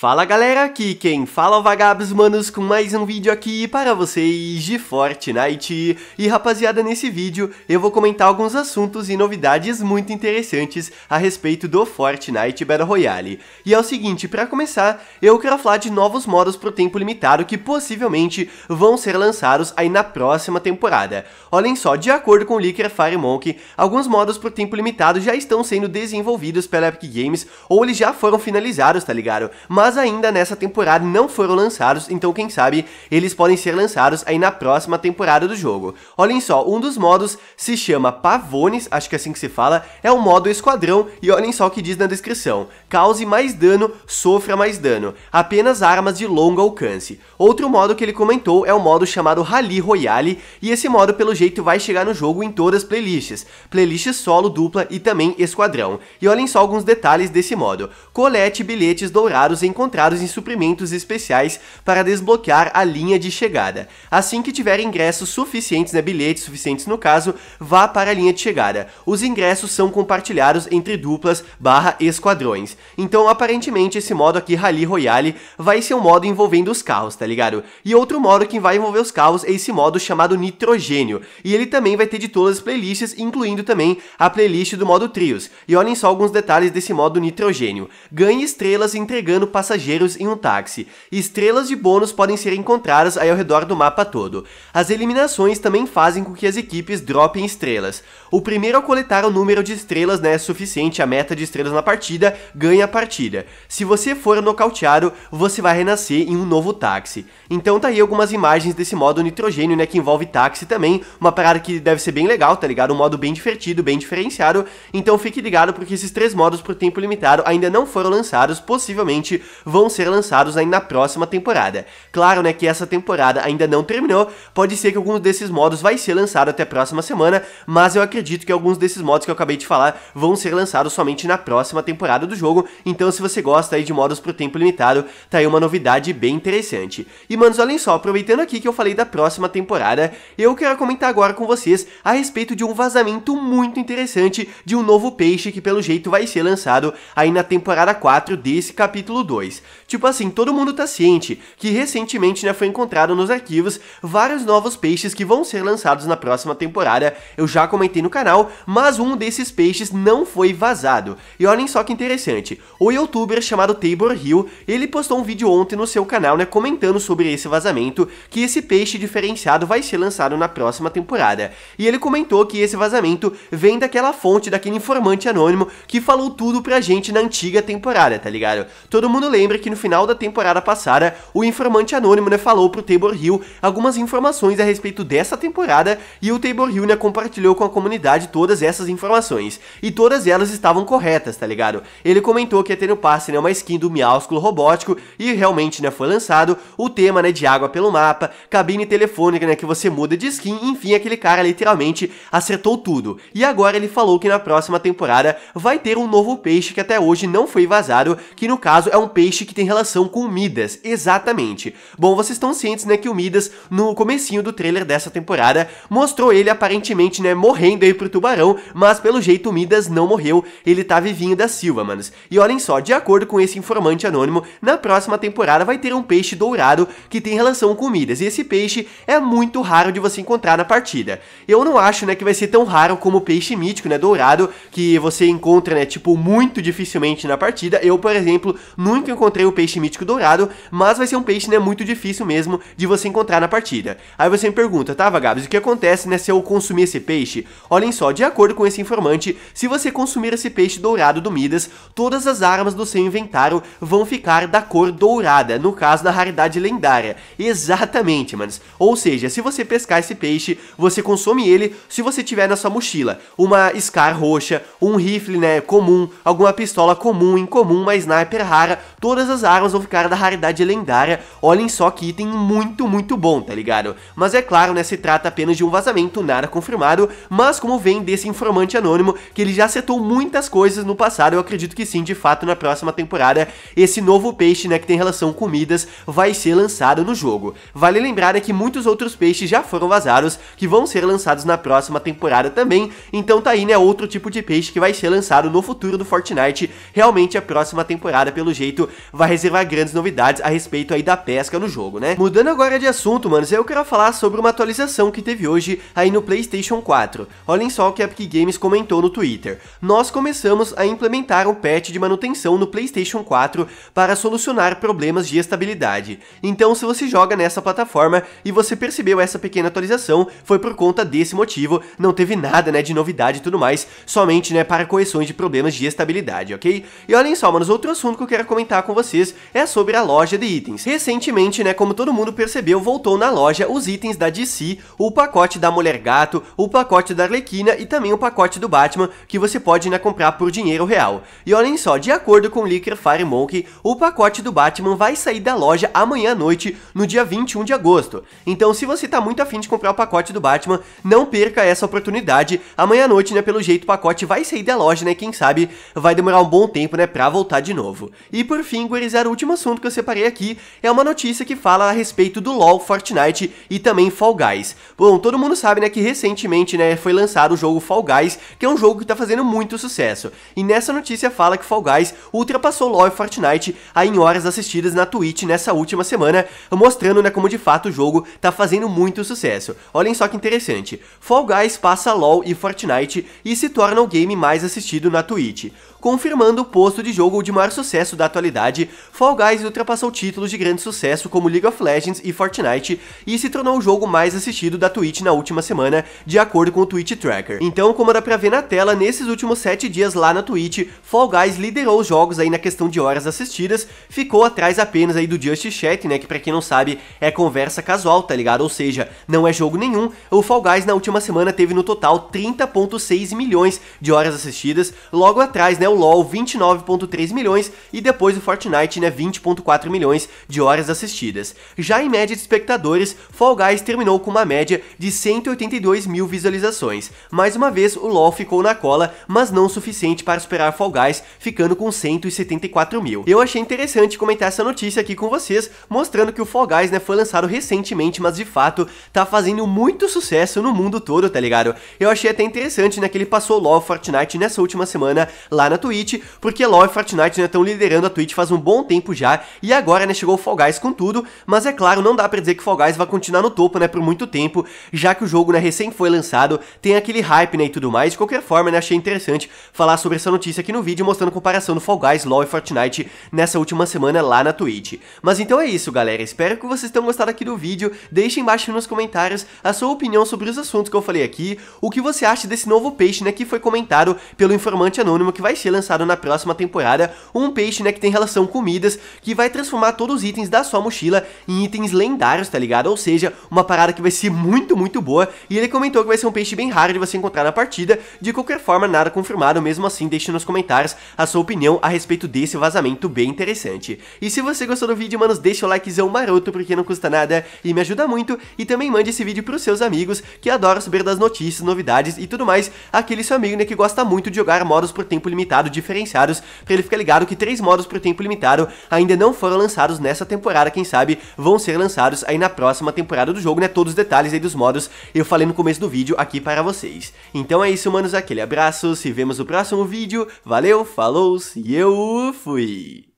Fala galera, aqui quem fala é vagabos manos com mais um vídeo aqui para vocês de Fortnite. E rapaziada, nesse vídeo eu vou comentar alguns assuntos e novidades muito interessantes a respeito do Fortnite Battle Royale. E é o seguinte, para começar, eu quero falar de novos modos pro tempo limitado que possivelmente vão ser lançados aí na próxima temporada. Olhem só, de acordo com o leaker Firemonk alguns modos pro tempo limitado já estão sendo desenvolvidos pela Epic Games ou eles já foram finalizados, tá ligado? Mas mas ainda nessa temporada não foram lançados, então quem sabe eles podem ser lançados aí na próxima temporada do jogo. Olhem só, um dos modos se chama Pavones, acho que é assim que se fala, é o modo esquadrão e olhem só o que diz na descrição, cause mais dano, sofra mais dano, apenas armas de longo alcance. Outro modo que ele comentou é o modo chamado Rally Royale e esse modo pelo jeito vai chegar no jogo em todas as playlists, playlist solo, dupla e também esquadrão. E olhem só alguns detalhes desse modo, colete bilhetes dourados em encontrados em suprimentos especiais para desbloquear a linha de chegada. Assim que tiver ingressos suficientes, né, bilhetes suficientes no caso, vá para a linha de chegada. Os ingressos são compartilhados entre duplas barra esquadrões. Então, aparentemente, esse modo aqui, Rally Royale, vai ser um modo envolvendo os carros, tá ligado? E outro modo que vai envolver os carros é esse modo chamado Nitrogênio. E ele também vai ter de todas as playlists, incluindo também a playlist do modo Trios. E olhem só alguns detalhes desse modo Nitrogênio. Ganhe estrelas entregando passageiros passageiros em um táxi, estrelas de bônus podem ser encontradas ao redor do mapa todo. As eliminações também fazem com que as equipes dropem estrelas. O primeiro a coletar o número de estrelas né, é suficiente à meta de estrelas na partida ganha a partida. Se você for nocauteado, você vai renascer em um novo táxi. Então tá aí algumas imagens desse modo nitrogênio, né, que envolve táxi também, uma parada que deve ser bem legal, tá ligado? Um modo bem divertido, bem diferenciado, então fique ligado porque esses três modos por tempo limitado ainda não foram lançados, possivelmente vão ser lançados ainda na próxima temporada. Claro, né, que essa temporada ainda não terminou, pode ser que algum desses modos vai ser lançado até a próxima semana, mas eu acredito que alguns desses modos que eu acabei de falar vão ser lançados somente na próxima temporada do jogo, então se você gosta aí de modos pro tempo limitado, tá aí uma novidade bem interessante. E manos, olhem só, aproveitando aqui que eu falei da próxima temporada, eu quero comentar agora com vocês a respeito de um vazamento muito interessante de um novo peixe que pelo jeito vai ser lançado aí na temporada 4 desse capítulo 2. Tipo assim, todo mundo tá ciente que recentemente né, foi encontrado nos arquivos vários novos peixes que vão ser lançados na próxima temporada. Eu já comentei no canal, mas um desses peixes não foi vazado. E olhem só que interessante, o youtuber chamado Tabor Hill, ele postou um vídeo ontem no seu canal, né, comentando sobre esse vazamento, que esse peixe diferenciado vai ser lançado na próxima temporada. E ele comentou que esse vazamento vem daquela fonte, daquele informante anônimo que falou tudo pra gente na antiga temporada, tá ligado? Todo mundo lembra lembra que no final da temporada passada, o informante anônimo né, falou pro Tabor Hill algumas informações a respeito dessa temporada e o Tabor Hill né, compartilhou com a comunidade todas essas informações. E todas elas estavam corretas, tá ligado? Ele comentou que ia ter no passe né, uma skin do Miaúsculo robótico e realmente né, foi lançado o tema né, de água pelo mapa, cabine telefônica né, que você muda de skin, enfim, aquele cara literalmente acertou tudo. E agora ele falou que na próxima temporada vai ter um novo peixe que até hoje não foi vazado, que no caso é um peixe peixe que tem relação com o Midas, exatamente. Bom, vocês estão cientes, né, que o Midas, no comecinho do trailer dessa temporada, mostrou ele aparentemente, né, morrendo aí pro tubarão, mas pelo jeito o Midas não morreu, ele tá vivinho da Silva, manos. E olhem só, de acordo com esse informante anônimo, na próxima temporada vai ter um peixe dourado que tem relação com o Midas, e esse peixe é muito raro de você encontrar na partida. Eu não acho, né, que vai ser tão raro como o peixe mítico, né, dourado, que você encontra, né, tipo, muito dificilmente na partida. Eu, por exemplo, nunca que encontrei o peixe mítico dourado, mas vai ser um peixe, né, muito difícil mesmo de você encontrar na partida. Aí você me pergunta, tá, Vagabes, o que acontece, né, se eu consumir esse peixe? Olhem só, de acordo com esse informante, se você consumir esse peixe dourado do Midas, todas as armas do seu inventário vão ficar da cor dourada, no caso da raridade lendária. Exatamente, manos. Ou seja, se você pescar esse peixe, você consome ele se você tiver na sua mochila uma Scar roxa, um rifle, né, comum, alguma pistola comum, incomum, uma sniper rara, todas as armas vão ficar da raridade lendária. Olhem só que item muito, muito bom, tá ligado? Mas é claro, né, se trata apenas de um vazamento, nada confirmado, mas como vem desse informante anônimo, que ele já acertou muitas coisas no passado, eu acredito que sim, de fato, na próxima temporada, esse novo peixe, né, que tem relação com comidas, vai ser lançado no jogo. Vale lembrar é que muitos outros peixes já foram vazados, que vão ser lançados na próxima temporada também, então tá aí, né, outro tipo de peixe que vai ser lançado no futuro do Fortnite, realmente a próxima temporada, pelo jeito, vai reservar grandes novidades a respeito aí da pesca no jogo, né? Mudando agora de assunto, manos, eu quero falar sobre uma atualização que teve hoje aí no PlayStation 4. Olhem só o que a Epic Games comentou no Twitter. Nós começamos a implementar um patch de manutenção no PlayStation 4 para solucionar problemas de estabilidade. Então, se você joga nessa plataforma e você percebeu essa pequena atualização, foi por conta desse motivo, não teve nada, né, de novidade e tudo mais, somente, né, para correções de problemas de estabilidade, ok? E olhem só, manos, outro assunto que eu quero comentar comentar com vocês é sobre a loja de itens. Recentemente, né, como todo mundo percebeu, voltou na loja os itens da DC, o pacote da Mulher Gato, o pacote da Arlequina e também o pacote do Batman, que você pode né, comprar por dinheiro real. E olhem só, de acordo com o Licker Fire Monkey, o pacote do Batman vai sair da loja amanhã à noite, no dia 21 de agosto. Então, se você tá muito afim de comprar o pacote do Batman, não perca essa oportunidade. Amanhã à noite, né, pelo jeito, o pacote vai sair da loja, né, quem sabe vai demorar um bom tempo, né, pra voltar de novo. E por fim, gurizada, o último assunto que eu separei aqui é uma notícia que fala a respeito do LoL, Fortnite e também Fall Guys. Bom, todo mundo sabe, né, que recentemente, né, foi lançado o jogo Fall Guys, que é um jogo que tá fazendo muito sucesso. E nessa notícia fala que Fall Guys ultrapassou LoL e Fortnite aí em horas assistidas na Twitch nessa última semana, mostrando, né, como de fato o jogo tá fazendo muito sucesso. Olhem só que interessante. Fall Guys passa LoL e Fortnite e se torna o game mais assistido na Twitch confirmando o posto de jogo de maior sucesso da atualidade, Fall Guys ultrapassou títulos de grande sucesso como League of Legends e Fortnite e se tornou o jogo mais assistido da Twitch na última semana, de acordo com o Twitch Tracker. Então, como dá pra ver na tela, nesses últimos 7 dias lá na Twitch, Fall Guys liderou os jogos aí na questão de horas assistidas, ficou atrás apenas aí do Just Chat, né, que pra quem não sabe é conversa casual, tá ligado? Ou seja, não é jogo nenhum. O Fall Guys na última semana teve no total 30.6 milhões de horas assistidas, logo atrás, né, o LoL 29.3 milhões e depois o Fortnite, né, 20.4 milhões de horas assistidas. Já em média de espectadores, Fall Guys terminou com uma média de 182 mil visualizações. Mais uma vez, o LoL ficou na cola, mas não o suficiente para superar Fall Guys, ficando com 174 mil. Eu achei interessante comentar essa notícia aqui com vocês, mostrando que o Fall Guys, né, foi lançado recentemente, mas de fato tá fazendo muito sucesso no mundo todo, tá ligado? Eu achei até interessante, né, que ele passou o LoL Fortnite nessa última semana lá na Twitch, porque LoL e Fortnite né, estão liderando a Twitch faz um bom tempo já, e agora né, chegou o Fall Guys com tudo, mas é claro, não dá pra dizer que Fall Guys vai continuar no topo né, por muito tempo, já que o jogo né, recém foi lançado, tem aquele hype né, e tudo mais, de qualquer forma né, achei interessante falar sobre essa notícia aqui no vídeo, mostrando comparação do Fall Guys, LoL e Fortnite nessa última semana lá na Twitch. Mas então é isso galera, espero que vocês tenham gostado aqui do vídeo, deixem embaixo nos comentários a sua opinião sobre os assuntos que eu falei aqui, o que você acha desse novo peixe né, que foi comentado pelo informante anônimo que vai ser ser lançado na próxima temporada um peixe, né, que tem relação com comidas, que vai transformar todos os itens da sua mochila em itens lendários, tá ligado? Ou seja, uma parada que vai ser muito, muito boa, e ele comentou que vai ser um peixe bem raro de você encontrar na partida, de qualquer forma, nada confirmado, mesmo assim, deixe nos comentários a sua opinião a respeito desse vazamento bem interessante. E se você gostou do vídeo, manos, deixa o likezão maroto, porque não custa nada e me ajuda muito, e também mande esse vídeo pros seus amigos, que adoram saber das notícias, novidades e tudo mais, aquele seu amigo, né, que gosta muito de jogar modos por tempo limitado, diferenciados, para ele ficar ligado que três modos para o tempo limitado ainda não foram lançados nessa temporada, quem sabe vão ser lançados aí na próxima temporada do jogo, né? Todos os detalhes aí dos modos eu falei no começo do vídeo aqui para vocês. Então é isso, manos, aquele abraço, se vemos no próximo vídeo, valeu, falou e eu fui!